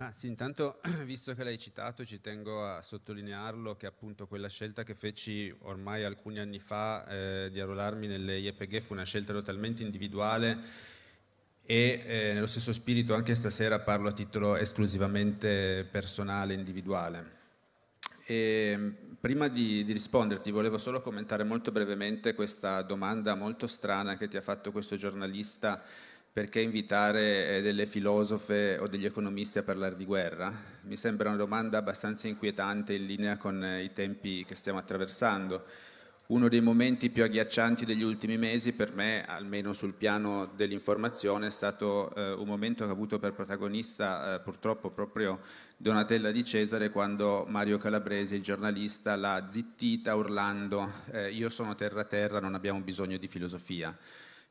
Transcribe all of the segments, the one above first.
Ah, sì, intanto visto che l'hai citato ci tengo a sottolinearlo che appunto quella scelta che feci ormai alcuni anni fa eh, di arruolarmi nelle IEPG fu una scelta totalmente individuale e eh, nello stesso spirito anche stasera parlo a titolo esclusivamente personale, individuale. E ehm, prima di, di, risponderti volevo solo commentare molto brevemente questa domanda molto strana che ti ha fatto questo giornalista perché invitare eh, delle filosofe o degli economisti a parlare di guerra? Mi sembra una domanda abbastanza inquietante in linea con eh, i tempi che stiamo attraversando. Uno dei momenti più agghiaccianti degli ultimi mesi per me, almeno sul piano dell'informazione, è stato eh, un momento che ha avuto per protagonista eh, purtroppo proprio Donatella Di Cesare quando Mario Calabresi, il giornalista, l'ha zittita urlando eh, io sono terra terra, non abbiamo bisogno di filosofia.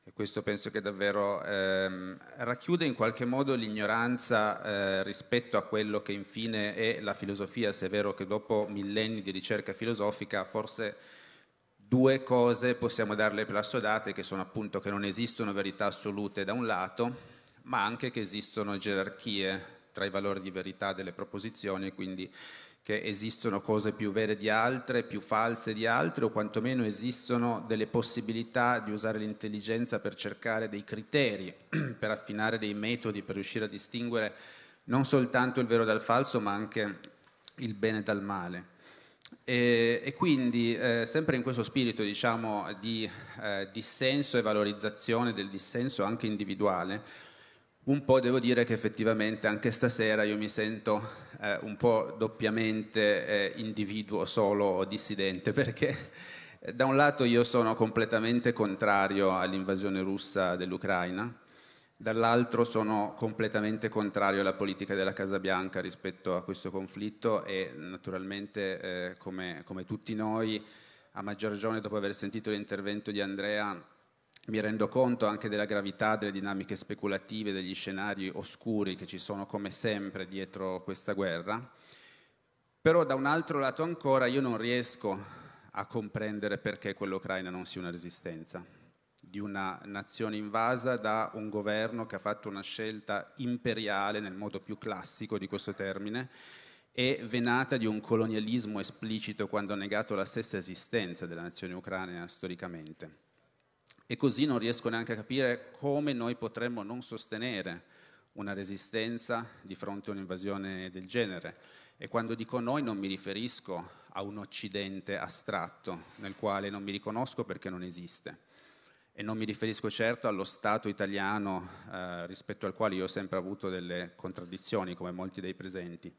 E questo penso che davvero ehm, racchiude in qualche modo l'ignoranza eh, rispetto a quello che infine è la filosofia, se è vero che dopo millenni di ricerca filosofica forse due cose possiamo darle per assodate, che sono appunto che non esistono verità assolute da un lato, ma anche che esistono gerarchie tra i valori di verità delle proposizioni, quindi che esistono cose più vere di altre, più false di altre, o quantomeno esistono delle possibilità di usare l'intelligenza per cercare dei criteri, per affinare dei metodi, per riuscire a distinguere non soltanto il vero dal falso, ma anche il bene dal male. E, e quindi, eh, sempre in questo spirito diciamo, di eh, dissenso e valorizzazione del dissenso anche individuale, un po' devo dire che effettivamente anche stasera io mi sento eh, un po' doppiamente eh, individuo solo o dissidente perché eh, da un lato io sono completamente contrario all'invasione russa dell'Ucraina, dall'altro sono completamente contrario alla politica della Casa Bianca rispetto a questo conflitto e naturalmente eh, come, come tutti noi, a maggior ragione dopo aver sentito l'intervento di Andrea, mi rendo conto anche della gravità delle dinamiche speculative, degli scenari oscuri che ci sono come sempre dietro questa guerra, però da un altro lato ancora io non riesco a comprendere perché quell'Ucraina non sia una resistenza di una nazione invasa da un governo che ha fatto una scelta imperiale nel modo più classico di questo termine e venata di un colonialismo esplicito quando ha negato la stessa esistenza della nazione ucraina storicamente. E così non riesco neanche a capire come noi potremmo non sostenere una resistenza di fronte a un'invasione del genere. E quando dico noi non mi riferisco a un Occidente astratto nel quale non mi riconosco perché non esiste. E non mi riferisco certo allo Stato italiano eh, rispetto al quale io ho sempre avuto delle contraddizioni, come molti dei presenti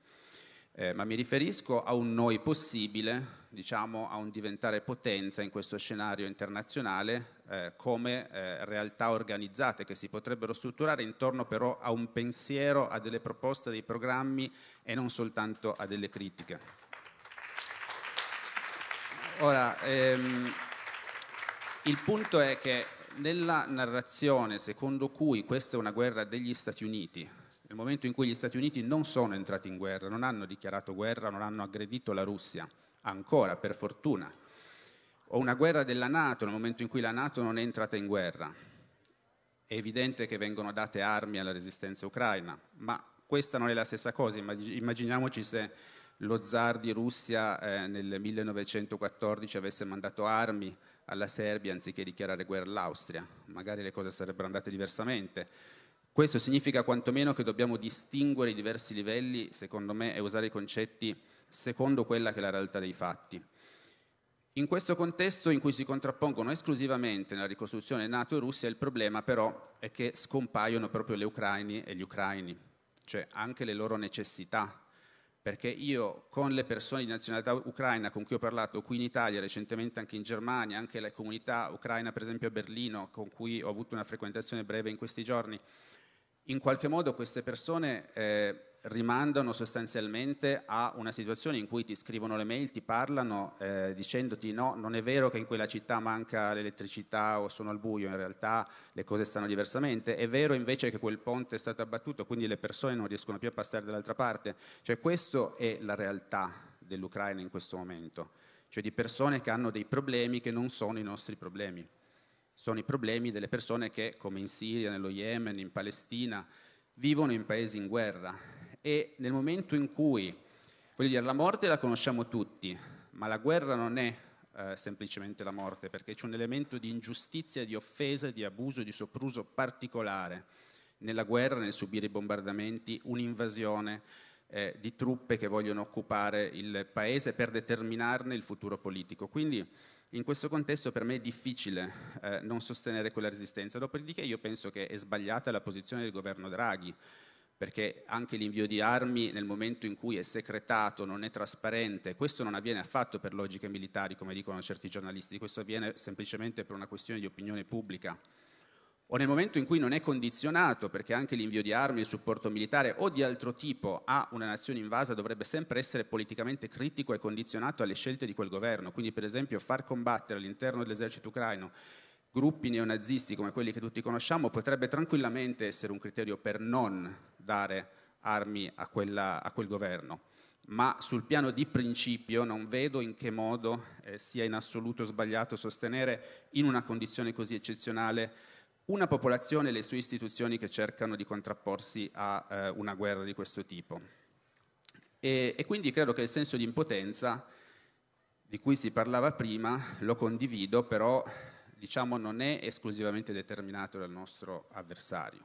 eh, ma mi riferisco a un noi possibile, diciamo a un diventare potenza in questo scenario internazionale eh, come eh, realtà organizzate che si potrebbero strutturare intorno però a un pensiero, a delle proposte, a dei programmi e non soltanto a delle critiche. Ora, ehm, il punto è che nella narrazione secondo cui questa è una guerra degli Stati Uniti, nel momento in cui gli Stati Uniti non sono entrati in guerra, non hanno dichiarato guerra, non hanno aggredito la Russia, ancora per fortuna, o una guerra della Nato nel momento in cui la Nato non è entrata in guerra. È evidente che vengono date armi alla resistenza ucraina, ma questa non è la stessa cosa. Immaginiamoci se lo zar di Russia eh, nel 1914 avesse mandato armi alla Serbia anziché dichiarare guerra all'Austria, magari le cose sarebbero andate diversamente questo significa quantomeno che dobbiamo distinguere i diversi livelli, secondo me, e usare i concetti secondo quella che è la realtà dei fatti. In questo contesto in cui si contrappongono esclusivamente nella ricostruzione Nato e Russia, il problema però è che scompaiono proprio le ucraini e gli ucraini, cioè anche le loro necessità, perché io con le persone di nazionalità ucraina con cui ho parlato qui in Italia, recentemente anche in Germania, anche la comunità ucraina per esempio a Berlino, con cui ho avuto una frequentazione breve in questi giorni, in qualche modo queste persone eh, rimandano sostanzialmente a una situazione in cui ti scrivono le mail, ti parlano eh, dicendoti no, non è vero che in quella città manca l'elettricità o sono al buio, in realtà le cose stanno diversamente, è vero invece che quel ponte è stato abbattuto, quindi le persone non riescono più a passare dall'altra parte, cioè questa è la realtà dell'Ucraina in questo momento, cioè di persone che hanno dei problemi che non sono i nostri problemi sono i problemi delle persone che, come in Siria, nello Yemen, in Palestina, vivono in paesi in guerra. E nel momento in cui, voglio dire, la morte la conosciamo tutti, ma la guerra non è eh, semplicemente la morte, perché c'è un elemento di ingiustizia, di offesa, di abuso, di sopruso particolare nella guerra, nel subire i bombardamenti, un'invasione eh, di truppe che vogliono occupare il paese per determinarne il futuro politico. Quindi in questo contesto per me è difficile eh, non sostenere quella resistenza, dopodiché io penso che è sbagliata la posizione del governo Draghi, perché anche l'invio di armi nel momento in cui è secretato, non è trasparente, questo non avviene affatto per logiche militari, come dicono certi giornalisti, questo avviene semplicemente per una questione di opinione pubblica o nel momento in cui non è condizionato, perché anche l'invio di armi, il supporto militare o di altro tipo a una nazione invasa dovrebbe sempre essere politicamente critico e condizionato alle scelte di quel governo. Quindi per esempio far combattere all'interno dell'esercito ucraino gruppi neonazisti come quelli che tutti conosciamo potrebbe tranquillamente essere un criterio per non dare armi a, quella, a quel governo. Ma sul piano di principio non vedo in che modo eh, sia in assoluto sbagliato sostenere in una condizione così eccezionale una popolazione e le sue istituzioni che cercano di contrapporsi a eh, una guerra di questo tipo. E, e quindi credo che il senso di impotenza di cui si parlava prima lo condivido, però diciamo non è esclusivamente determinato dal nostro avversario.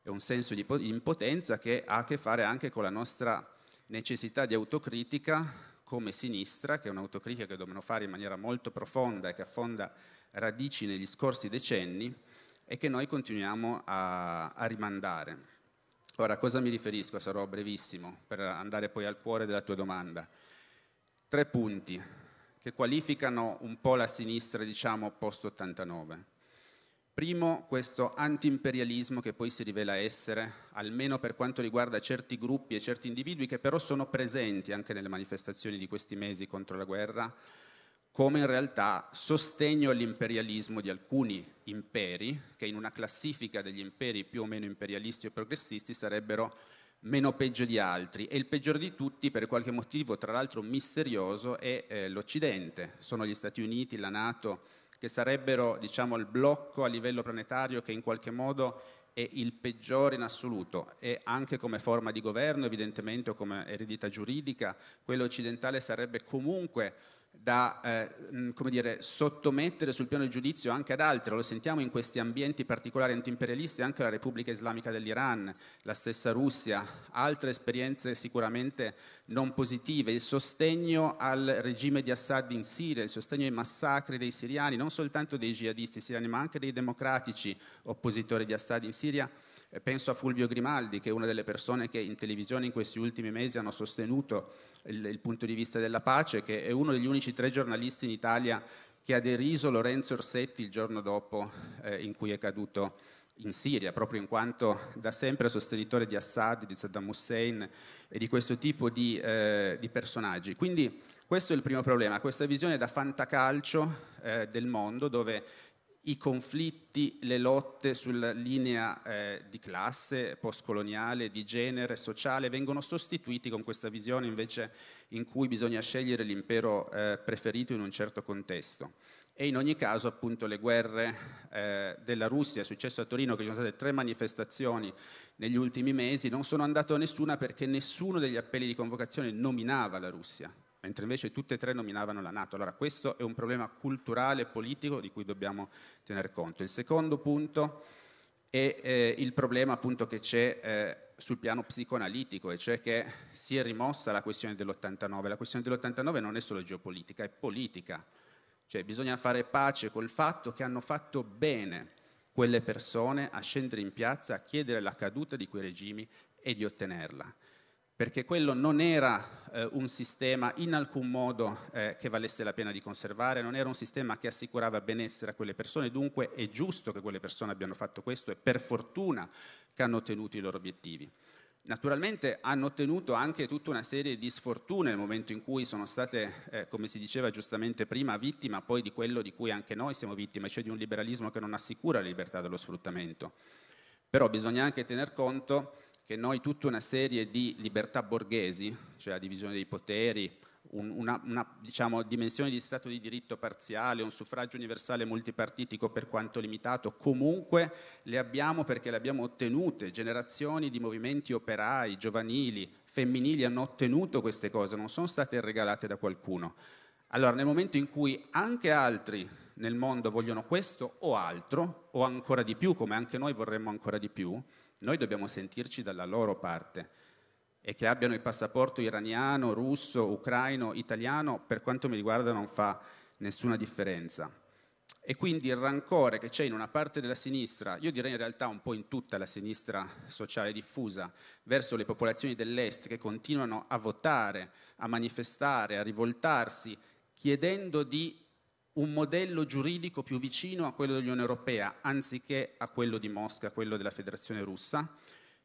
È un senso di impotenza che ha a che fare anche con la nostra necessità di autocritica come sinistra, che è un'autocritica che dobbiamo fare in maniera molto profonda e che affonda radici negli scorsi decenni e che noi continuiamo a, a rimandare. Ora, a cosa mi riferisco? Sarò brevissimo per andare poi al cuore della tua domanda. Tre punti che qualificano un po' la sinistra, diciamo, post-89. Primo, questo antiimperialismo che poi si rivela essere, almeno per quanto riguarda certi gruppi e certi individui che però sono presenti anche nelle manifestazioni di questi mesi contro la guerra, come in realtà sostegno all'imperialismo di alcuni imperi, che in una classifica degli imperi più o meno imperialisti o progressisti sarebbero meno peggio di altri e il peggior di tutti per qualche motivo tra l'altro misterioso è eh, l'Occidente, sono gli Stati Uniti, la Nato che sarebbero diciamo il blocco a livello planetario che in qualche modo è il peggiore in assoluto e anche come forma di governo evidentemente o come eredità giuridica quello occidentale sarebbe comunque da eh, dire, sottomettere sul piano del giudizio anche ad altri, lo sentiamo in questi ambienti particolari antiimperialisti, anche la Repubblica Islamica dell'Iran, la stessa Russia, altre esperienze sicuramente non positive, il sostegno al regime di Assad in Siria, il sostegno ai massacri dei siriani, non soltanto dei jihadisti siriani ma anche dei democratici oppositori di Assad in Siria, Penso a Fulvio Grimaldi, che è una delle persone che in televisione in questi ultimi mesi hanno sostenuto il, il punto di vista della pace, che è uno degli unici tre giornalisti in Italia che ha deriso Lorenzo Orsetti il giorno dopo eh, in cui è caduto in Siria, proprio in quanto da sempre sostenitore di Assad, di Saddam Hussein e di questo tipo di, eh, di personaggi. Quindi questo è il primo problema, questa visione da fantacalcio eh, del mondo dove i conflitti, le lotte sulla linea eh, di classe, postcoloniale, di genere, sociale, vengono sostituiti con questa visione invece in cui bisogna scegliere l'impero eh, preferito in un certo contesto. E in ogni caso appunto le guerre eh, della Russia, è successo a Torino che ci sono state tre manifestazioni negli ultimi mesi, non sono andate a nessuna perché nessuno degli appelli di convocazione nominava la Russia, mentre invece tutte e tre nominavano la Nato. Allora questo è un problema culturale e politico di cui dobbiamo tener conto. Il secondo punto è eh, il problema appunto che c'è eh, sul piano psicoanalitico, e cioè che si è rimossa la questione dell'89. La questione dell'89 non è solo geopolitica, è politica. Cioè bisogna fare pace col fatto che hanno fatto bene quelle persone a scendere in piazza a chiedere la caduta di quei regimi e di ottenerla perché quello non era eh, un sistema in alcun modo eh, che valesse la pena di conservare, non era un sistema che assicurava benessere a quelle persone, dunque è giusto che quelle persone abbiano fatto questo e per fortuna che hanno ottenuto i loro obiettivi. Naturalmente hanno ottenuto anche tutta una serie di sfortune nel momento in cui sono state, eh, come si diceva giustamente prima, vittima poi di quello di cui anche noi siamo vittime, cioè di un liberalismo che non assicura la libertà dello sfruttamento. Però bisogna anche tener conto che noi tutta una serie di libertà borghesi, cioè la divisione dei poteri, un, una, una diciamo, dimensione di Stato di diritto parziale, un suffragio universale multipartitico per quanto limitato, comunque le abbiamo perché le abbiamo ottenute, generazioni di movimenti operai, giovanili, femminili hanno ottenuto queste cose, non sono state regalate da qualcuno. Allora, nel momento in cui anche altri nel mondo vogliono questo o altro, o ancora di più, come anche noi vorremmo ancora di più, noi dobbiamo sentirci dalla loro parte e che abbiano il passaporto iraniano, russo, ucraino, italiano, per quanto mi riguarda non fa nessuna differenza. E quindi il rancore che c'è in una parte della sinistra, io direi in realtà un po' in tutta la sinistra sociale diffusa, verso le popolazioni dell'Est che continuano a votare, a manifestare, a rivoltarsi, chiedendo di un modello giuridico più vicino a quello dell'Unione Europea, anziché a quello di Mosca, a quello della Federazione Russa,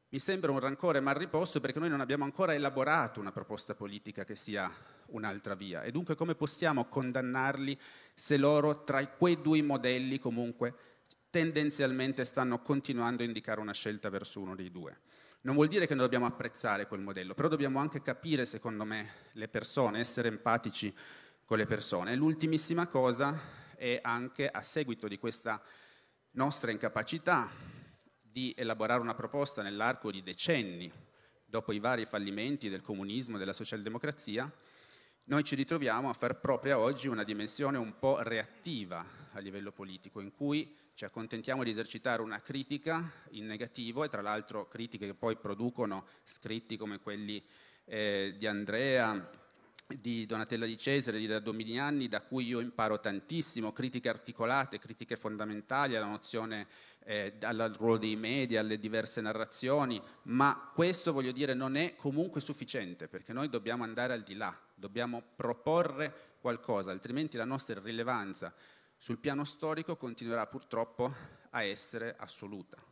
mi sembra un rancore mal riposto perché noi non abbiamo ancora elaborato una proposta politica che sia un'altra via. E dunque come possiamo condannarli se loro tra quei due modelli comunque tendenzialmente stanno continuando a indicare una scelta verso uno dei due? Non vuol dire che noi dobbiamo apprezzare quel modello, però dobbiamo anche capire, secondo me, le persone, essere empatici con le persone. L'ultimissima cosa è anche a seguito di questa nostra incapacità di elaborare una proposta nell'arco di decenni, dopo i vari fallimenti del comunismo e della socialdemocrazia, noi ci ritroviamo a far propria oggi una dimensione un po' reattiva a livello politico, in cui ci accontentiamo di esercitare una critica in negativo e tra l'altro critiche che poi producono scritti come quelli eh, di Andrea di Donatella di Cesare, di Dominiani, da cui io imparo tantissimo, critiche articolate, critiche fondamentali alla nozione, eh, al ruolo dei media, alle diverse narrazioni, ma questo voglio dire non è comunque sufficiente perché noi dobbiamo andare al di là, dobbiamo proporre qualcosa, altrimenti la nostra irrilevanza sul piano storico continuerà purtroppo a essere assoluta.